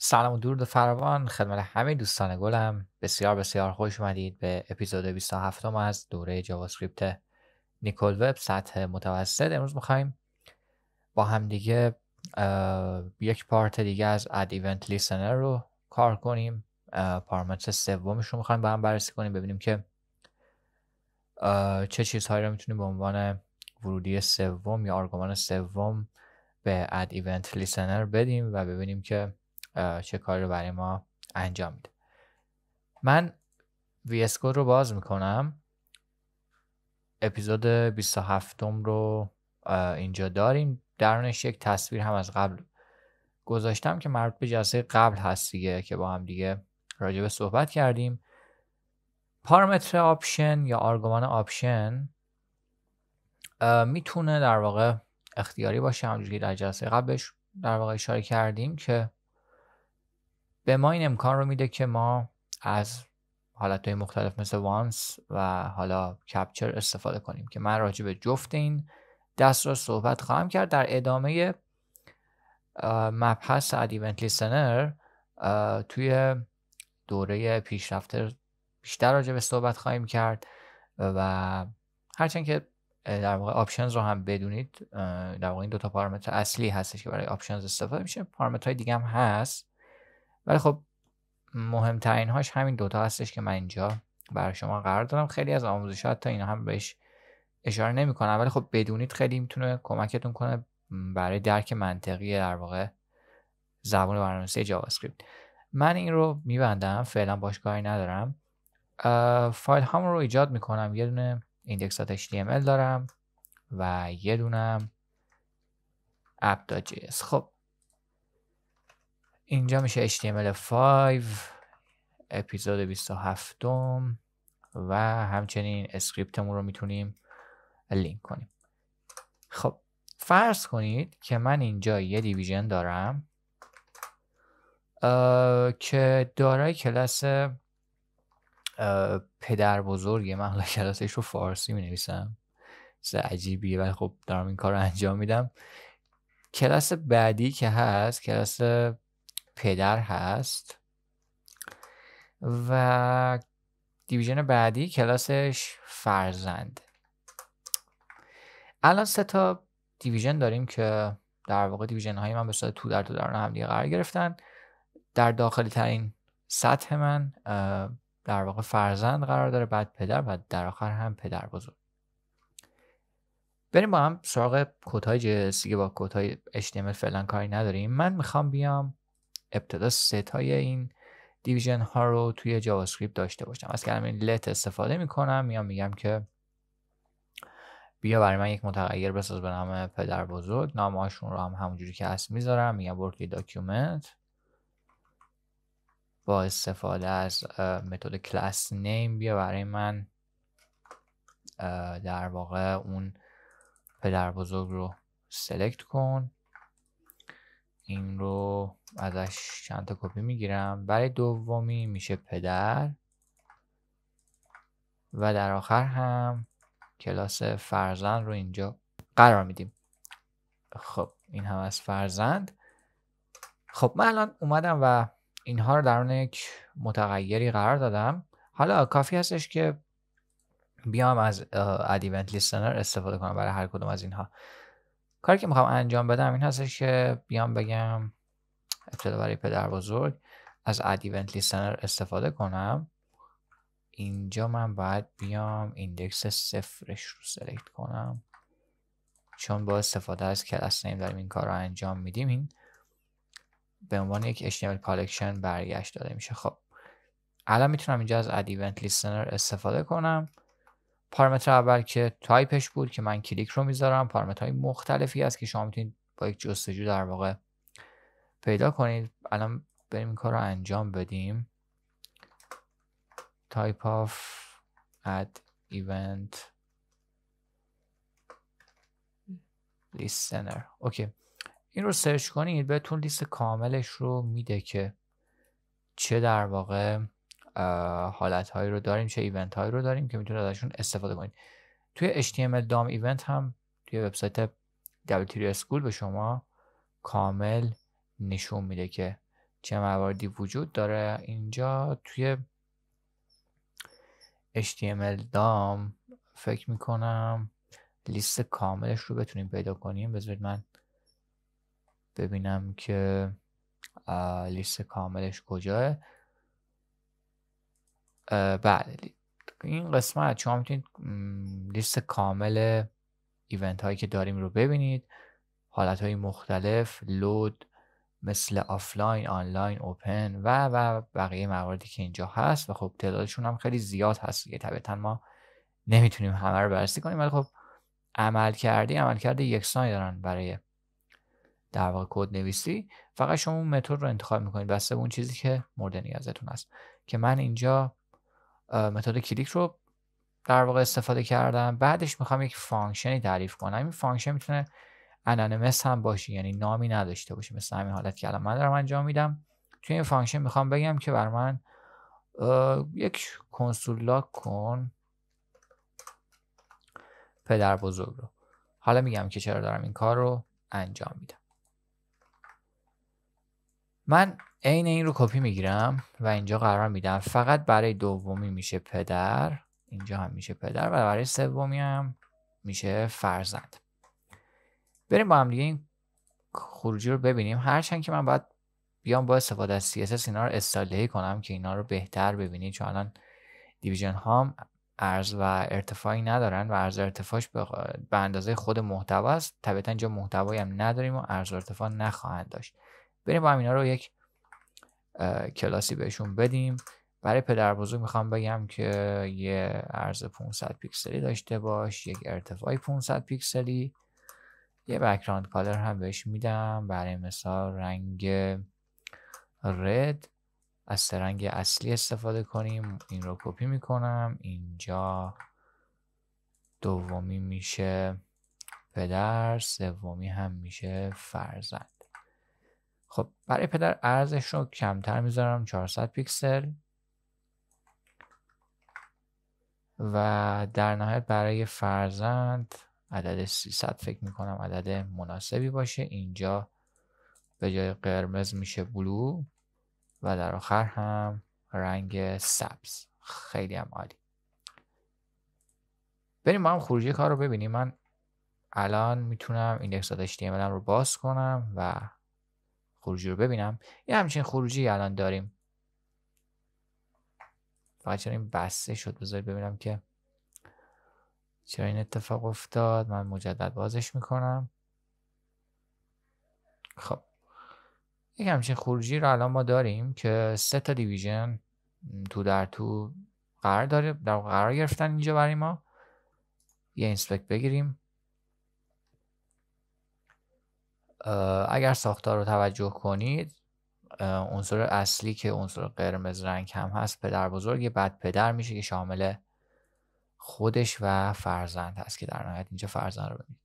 سلام و درود فراوان خدمت همه دوستان گلم بسیار بسیار خوش اومدید به اپیزود 27 از دوره جاوا اسکریپت نیکل وب سطح متوسط امروز میخوایم با همدیگه یک پارت دیگه از اد ایونت لیسنر رو کار کنیم پارامتر سومش رو میخوایم با هم بررسی کنیم ببینیم که چه چیزهایی رو میتونیم به عنوان ورودی سوم یا آرگومان سوم به اد ایونت لیسنر بدیم و ببینیم که چه کاری رو برای ما انجام میده من VS رو باز میکنم اپیزود 27 رو اینجا داریم درونش یک تصویر هم از قبل گذاشتم که مربوط به جلسه قبل هست دیگه که با هم دیگه راجع به صحبت کردیم پارامتر آپشن یا آرگومان آپشن میتونه در واقع اختیاری باشه همونجوری در جلسه قبلش در واقع اشاره کردیم که به ما این امکان رو میده که ما از حالت مختلف مثل وانس و حالا کپچر استفاده کنیم که من راجع به جفت این دست را صحبت خواهم کرد در ادامه مبحث ادیونت لیسنر توی دوره پیشرفته بیشتر راجع به صحبت خواهیم کرد و هرچند که در واقع آپشنز رو هم بدونید در واقع این دو تا پارامتر اصلی هستش که برای آپشنز استفاده میشه پارامترهای دیگه هم هست ولی خب مهمترین هاش همین دوتا هستش که من اینجا برای شما قرار دارم خیلی از آموزش تا اینا هم بهش اشاره نمیکنم ولی خب بدونید خیلی میتونه کمکتون کنه برای درک منطقی در واقع زبان برنامه‌نویسی جاوا اسکریپت من این رو میبندم فعلا باش کاری ندارم فایل هم رو ایجاد میکنم یه دونه index.html دارم و یه دونه app.js خب اینجا میشه HTML5 اپیزود 27 و همچنین اسکریپتمون رو میتونیم لینک کنیم خب فرض کنید که من اینجا یه دیویژن دارم که دارای کلاس پدر بزرگه من حالا کلاسش رو فارسی می نویسم عجیبیه ولی خب دارم این کار رو انجام میدم کلاس بعدی که هست کلاس پدر هست و دیویژن بعدی کلاسش فرزند الان سه تا دیویژن داریم که در واقع دیویژن های من به صورت تو در تو در هم دیگه قرار گرفتن در داخلی ترین سطح من در واقع فرزند قرار داره بعد پدر و در آخر هم پدر بزرگ بریم با هم سراغ کد های دیگه با کتای های HTML فعلا کاری نداریم من میخوام بیام ابتدا ست های این دیویژن ها رو توی جاوا اسکریپت داشته باشم از کلمه لت استفاده میکنم میام میگم که بیا برای من یک متغیر بساز به نام پدر بزرگ هاشون رو هم همونجوری که هست میذارم میگم ورکلی داکیومنت با استفاده از متد کلاس نیم بیا برای من در واقع اون پدر بزرگ رو سلکت کن این رو ازش چند تا کپی میگیرم برای دومی میشه پدر و در آخر هم کلاس فرزند رو اینجا قرار میدیم خب این هم از فرزند خب من الان اومدم و اینها رو درون یک متغیری قرار دادم حالا کافی هستش که بیام از ادیونت استفاده کنم برای هر کدوم از اینها کاری که میخوام انجام بدم این هستش که بیام بگم ابتدا برای پدر بزرگ از اد ایونت استفاده کنم اینجا من باید بیام ایندکس صفرش رو سلکت کنم چون با استفاده از کلاس نیم داریم این کار رو انجام میدیم این به عنوان یک HTML کالکشن برگشت داده میشه خب الان میتونم اینجا از اد ایونت لیسنر استفاده کنم پارامتر اول که تایپش بود که من کلیک رو میذارم پارامترهای مختلفی هست که شما میتونید با یک جستجو در واقع پیدا کنید الان بریم این کار رو انجام بدیم type of add event listener اوکی این رو سرچ کنید بهتون لیست کاملش رو میده که چه در واقع حالت هایی رو داریم چه ایونت هایی رو داریم که میتونید ازشون استفاده کنید توی HTML دام ایونت هم توی وبسایت 3 School به شما کامل نشون میده که چه مواردی وجود داره اینجا توی HTML دام فکر میکنم لیست کاملش رو بتونیم پیدا کنیم بذارید من ببینم که لیست کاملش کجاه بله این قسمت شما میتونید لیست کامل ایونت هایی که داریم رو ببینید حالت های مختلف لود مثل آفلاین، آنلاین، اوپن و و بقیه مواردی که اینجا هست و خب تعدادشون هم خیلی زیاد هست دیگه طبیعتا ما نمیتونیم همه رو بررسی کنیم ولی خب عمل کردی عمل کرده یکسانی دارن برای در واقع کد نویسی فقط شما اون متد رو انتخاب میکنید بسته به اون چیزی که مورد نیازتون هست که من اینجا متد کلیک رو در واقع استفاده کردم بعدش میخوام یک فانکشنی تعریف کنم این فانکشن میتونه انانیمس هم باشه یعنی نامی نداشته باشه مثل همین حالت که الان من دارم انجام میدم توی این فانکشن میخوام بگم که بر من یک کنسول لاک کن پدر بزرگ رو حالا میگم که چرا دارم این کار رو انجام میدم من عین این رو کپی میگیرم و اینجا قرار میدم فقط برای دومی میشه پدر اینجا هم میشه پدر و برای سومی هم میشه فرزند بریم با هم دیگه این خروجی رو ببینیم هرچند که من باید بیام با استفاده از CSS اینا رو استاله کنم که اینا رو بهتر ببینید چون الان دیویژن هم ارز و ارتفاعی ندارن و ارز ارتفاعش به, اندازه خود محتوا است طبیعتا جا محتوایی هم نداریم و ارز ارتفاع نخواهند داشت بریم با هم اینا رو یک کلاسی بهشون بدیم برای پدر بزرگ میخوام بگم که یه ارز 500 پیکسلی داشته باش یک ارتفاعی 500 پیکسلی یه بکراند کالر هم بهش میدم برای مثال رنگ رد از رنگ اصلی استفاده کنیم این رو کپی میکنم اینجا دومی میشه پدر سومی هم میشه فرزند خب برای پدر ارزش رو کمتر میذارم 400 پیکسل و در نهایت برای فرزند عدد 300 فکر میکنم عدد مناسبی باشه اینجا به جای قرمز میشه بلو و در آخر هم رنگ سبز خیلی هم عالی بریم ما هم خروجی کار رو ببینیم من الان میتونم این index.html رو باز کنم و خروجی رو ببینم یه همچین خروجی الان داریم فقط چرا این بسته شد بذارید ببینم که چرا این اتفاق افتاد من مجدد بازش میکنم خب یک همچین خروجی رو الان ما داریم که سه تا دیویژن تو در تو قرار داره در قرار گرفتن اینجا برای ما یه اینسپکت بگیریم اگر ساختار رو توجه کنید عنصر اصلی که عنصر قرمز رنگ هم هست پدر بزرگ بد پدر میشه که شامل خودش و فرزند هست که در نهایت اینجا فرزند رو ببینید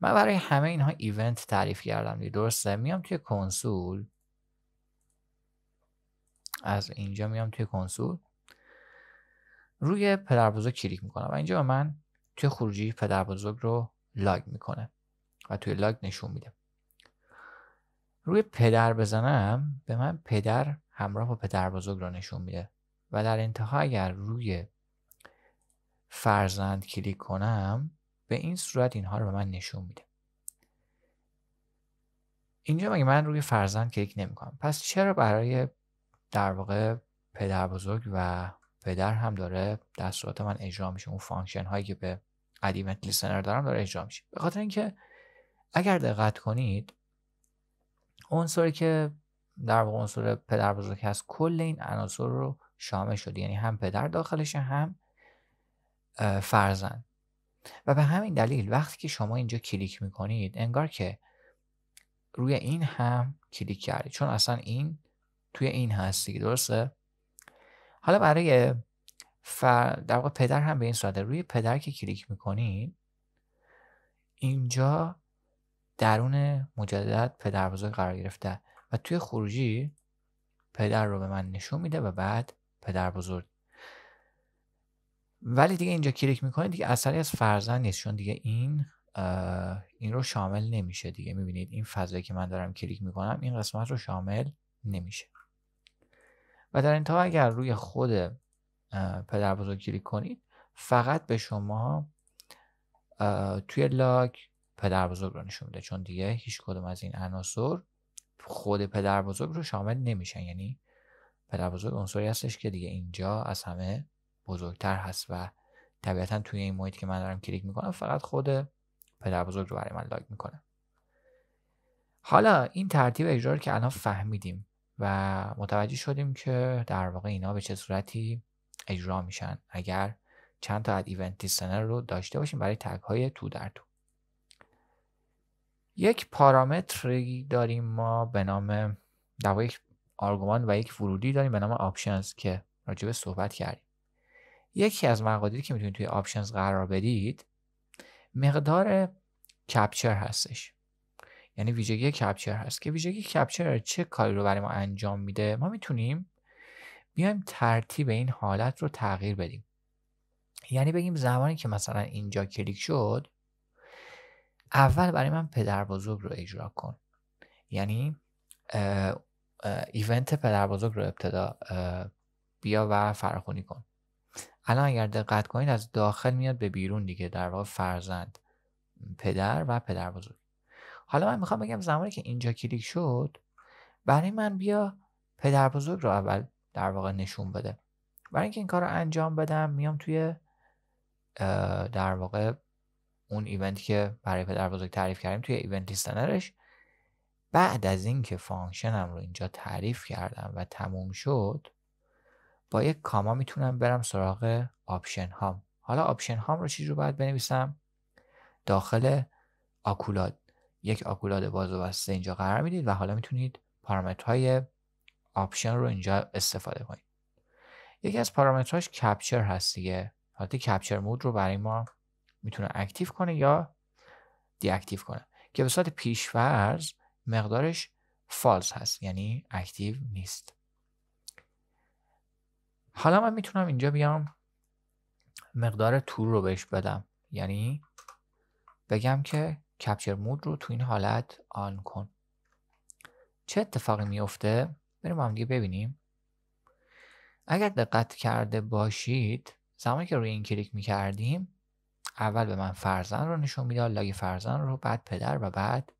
من برای همه اینها ایونت تعریف کردم دیگه درسته میام توی کنسول از اینجا میام توی کنسول روی پدر بزرگ کلیک میکنم و اینجا من توی خروجی پدر بزرگ رو لاگ میکنه و توی لاگ نشون میده روی پدر بزنم به من پدر همراه با پدر بزرگ رو نشون میده و در انتها اگر روی فرزند کلیک کنم به این صورت اینها رو به من نشون میده اینجا مگه من روی فرزند کلیک کنم پس چرا برای در واقع پدر بزرگ و پدر هم داره دستورات من اجرا میشه اون فانکشن هایی که به ادیمنت لیسنر دارم داره اجرا میشه به خاطر اینکه اگر دقت کنید اون عنصری که در واقع عنصر پدر بزرگ هست کل این عناصر رو شامل شده یعنی هم پدر داخلشه هم فرزن و به همین دلیل وقتی که شما اینجا کلیک میکنید انگار که روی این هم کلیک کردید چون اصلا این توی این هست دیگه درسته حالا برای فر... در واقع پدر هم به این صورته روی پدر که کلیک میکنید اینجا درون مجدد پدر بزرگ قرار گرفته و توی خروجی پدر رو به من نشون میده و بعد پدر بزرگ ولی دیگه اینجا کلیک میکنید دیگه اثری از فرزن نیست چون دیگه این این رو شامل نمیشه دیگه میبینید این فضایی که من دارم کلیک میکنم این قسمت رو شامل نمیشه و در انتها اگر روی خود پدر بزرگ کلیک کنید فقط به شما توی لاگ پدر بزرگ رو نشون میده چون دیگه هیچ کدوم از این عناصر خود پدر بزرگ رو شامل نمیشن یعنی پدر بزرگ عنصری هستش که دیگه اینجا از همه بزرگتر هست و طبیعتا توی این محیط که من دارم کلیک میکنم فقط خود پدر بزرگ رو برای من لاگ میکنه حالا این ترتیب اجرا که الان فهمیدیم و متوجه شدیم که در واقع اینا به چه صورتی اجرا میشن اگر چند تا اد ایونت سنر رو داشته باشیم برای تگ های تو در تو یک پارامتری داریم ما به نام در یک آرگومان و یک ورودی داریم به نام آپشنز که راجع به صحبت کردیم یکی از مقادیری که میتونید توی آپشنز قرار بدید مقدار کپچر هستش یعنی ویژگی کپچر هست که ویژگی کپچر چه کاری رو برای ما انجام میده ما میتونیم بیایم ترتیب این حالت رو تغییر بدیم یعنی بگیم زمانی که مثلا اینجا کلیک شد اول برای من پدر بزرگ رو اجرا کن یعنی ایونت پدر بزرگ رو ابتدا بیا و فراخونی کن الان اگر دقت کنید از داخل میاد به بیرون دیگه در واقع فرزند پدر و پدر بزرگ حالا من میخوام بگم زمانی که اینجا کلیک شد برای من بیا پدر بزرگ رو اول در واقع نشون بده برای اینکه این کار رو انجام بدم میام توی در واقع اون ایونت که برای پدر بزرگ تعریف کردیم توی ایونت لیستنرش بعد از اینکه فانکشنم رو اینجا تعریف کردم و تموم شد با یک کاما میتونم برم سراغ آپشن هام حالا آپشن هام رو چی رو باید بنویسم داخل آکولاد یک آکولاد باز و بسته اینجا قرار میدید و حالا میتونید پارامترهای آپشن رو اینجا استفاده کنید یکی از پارامترهاش کپچر هست دیگه حالت کپچر مود رو برای ما میتونه اکتیو کنه یا دی دیاکتیو کنه که به صورت فرض مقدارش فالز هست یعنی اکتیو نیست حالا من میتونم اینجا بیام مقدار تور رو بهش بدم یعنی بگم که کپچر مود رو تو این حالت آن کن چه اتفاقی میفته بریم هم دیگه ببینیم اگر دقت کرده باشید زمانی که روی این کلیک میکردیم اول به من فرزن رو نشون میداد لاگ فرزن رو بعد پدر و بعد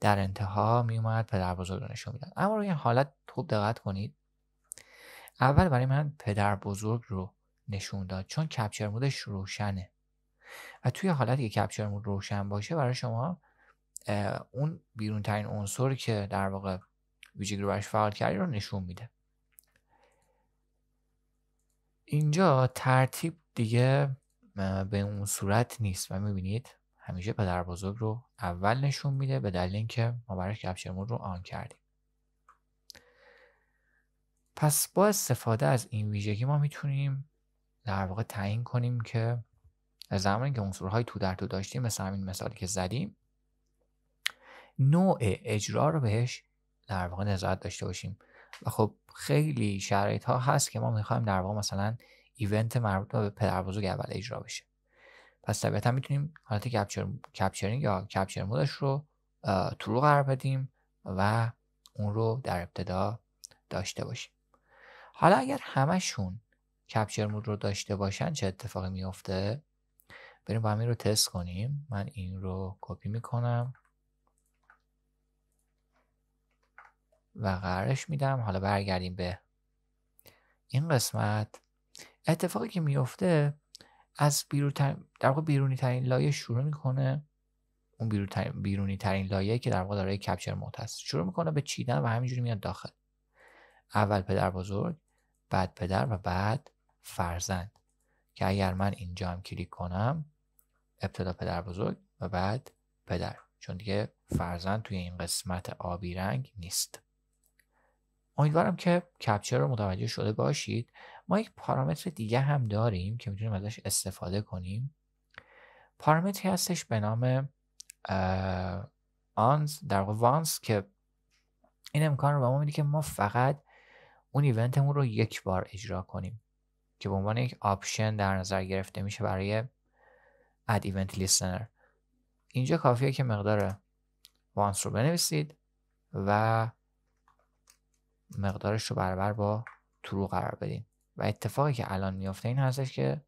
در انتها میومد پدر بزرگ رو نشون میداد اما روی این حالت خوب دقت کنید اول برای من پدر بزرگ رو نشون داد چون کپچر مودش روشنه و توی حالتی که کپچر مود روشن باشه برای شما اون بیرون ترین عنصر که در واقع ویژگی رو فعال کردی رو نشون میده اینجا ترتیب دیگه به اون صورت نیست و میبینید همیشه پدر بزرگ رو اول نشون میده به دلیل اینکه ما برای کپچر مود رو آن کردیم پس با استفاده از این ویژگی ما میتونیم در واقع تعیین کنیم که زمانی که های تو در تو داشتیم مثل همین مثالی که زدیم نوع اجرا رو بهش در واقع نظارت داشته باشیم و خب خیلی شرایط ها هست که ما میخوایم در واقع مثلا ایونت مربوط به پدر بزرگ اول اجرا بشه پس طبیعتا میتونیم حالت کپچر کپچرینگ یا کپچر مودش رو تو رو قرار بدیم و اون رو در ابتدا داشته باشیم حالا اگر همشون کپچر مود رو داشته باشن چه اتفاقی میفته بریم با همین رو تست کنیم من این رو کپی میکنم و قرارش میدم حالا برگردیم به این قسمت اتفاقی که میفته از در واقع بیرونی ترین لایه شروع میکنه اون بیرون بیرونی ترین لایه که در واقع داره کپچر مود هست شروع میکنه به چیدن و همینجوری میاد داخل اول پدر بزرگ بعد پدر و بعد فرزند که اگر من اینجا هم کلیک کنم ابتدا پدر بزرگ و بعد پدر چون دیگه فرزند توی این قسمت آبی رنگ نیست امیدوارم که کپچر رو متوجه شده باشید ما یک پارامتر دیگه هم داریم که میتونیم ازش استفاده کنیم پارامتری هستش به نام آنز در که این امکان رو به ما میده که ما فقط اون ایونتمون رو یک بار اجرا کنیم که به عنوان یک آپشن در نظر گرفته میشه برای اد ایونت لیسنر اینجا کافیه که مقدار وانس رو بنویسید و مقدارش رو برابر با ترو قرار بدین و اتفاقی که الان میفته این هستش که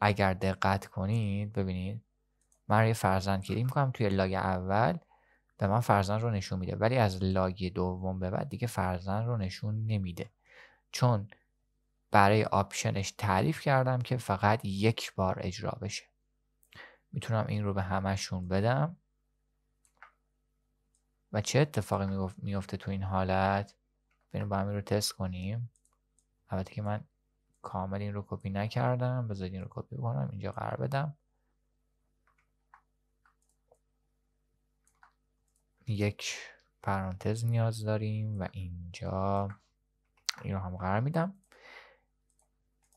اگر دقت کنید ببینید من یه فرزند گیری میکنم توی لاگ اول به من فرزن رو نشون میده ولی از لاگ دوم به بعد دیگه فرزند رو نشون نمیده چون برای آپشنش تعریف کردم که فقط یک بار اجرا بشه میتونم این رو به همشون بدم و چه اتفاقی میفته تو این حالت بریم با رو تست کنیم البته که من کامل این رو کپی نکردم بذارید این رو کپی کنم اینجا قرار بدم یک پرانتز نیاز داریم و اینجا این رو هم قرار میدم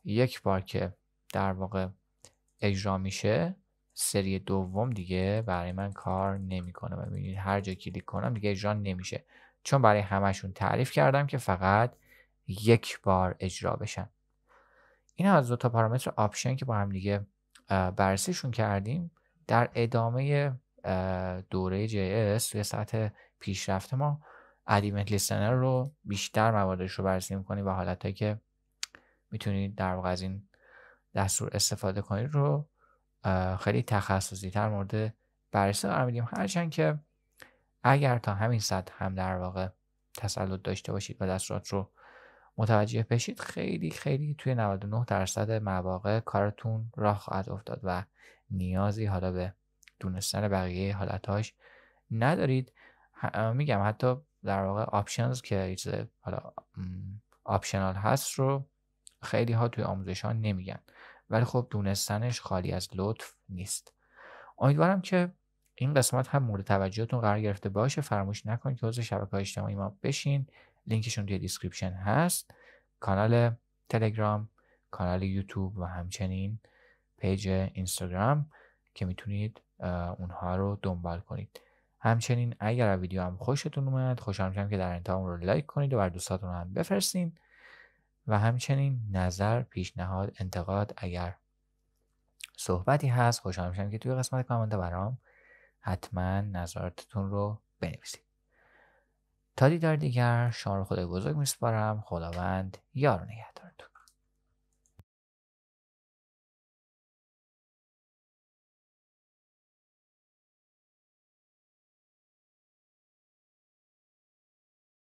یک بار که در واقع اجرا میشه سری دوم دیگه برای من کار نمیکنه میبینید هر جا کلیک کنم دیگه اجرا نمیشه چون برای همشون تعریف کردم که فقط یک بار اجرا بشن این از دو تا پارامتر آپشن که با هم دیگه بررسیشون کردیم در ادامه دوره جی توی سطح پیشرفت ما ادیمنت لیسنر رو بیشتر مواردش رو بررسی میکنیم و حالتهایی که میتونید در واقع از این دستور استفاده کنید رو خیلی تخصصی تر مورد بررسی قرار میدیم هرچند که اگر تا همین سطح هم در واقع تسلط داشته باشید و دستورات رو متوجه بشید خیلی خیلی توی 99 درصد مواقع کارتون راه خواهد افتاد و نیازی حالا به دونستن بقیه حالتهاش ندارید میگم حتی در واقع آپشنز که حالا آپشنال هست رو خیلی ها توی آموزش ها نمیگن ولی خب دونستنش خالی از لطف نیست امیدوارم که این قسمت هم مورد توجهتون قرار گرفته باشه فراموش نکنید که عضو شبکه اجتماعی ما بشین لینکشون توی دیسکریپشن هست کانال تلگرام کانال یوتیوب و همچنین پیج اینستاگرام که میتونید اونها رو دنبال کنید همچنین اگر ویدیو هم خوشتون اومد خوشحال میشم که در انتها اون رو لایک کنید و بر دوستاتون هم بفرستین و همچنین نظر پیشنهاد انتقاد اگر صحبتی هست خوشحال میشم که توی قسمت کامنت برام حتما نظراتتون رو بنویسید تا دیدار دیگر شما رو خدای بزرگ میسپارم خداوند یار نگهدار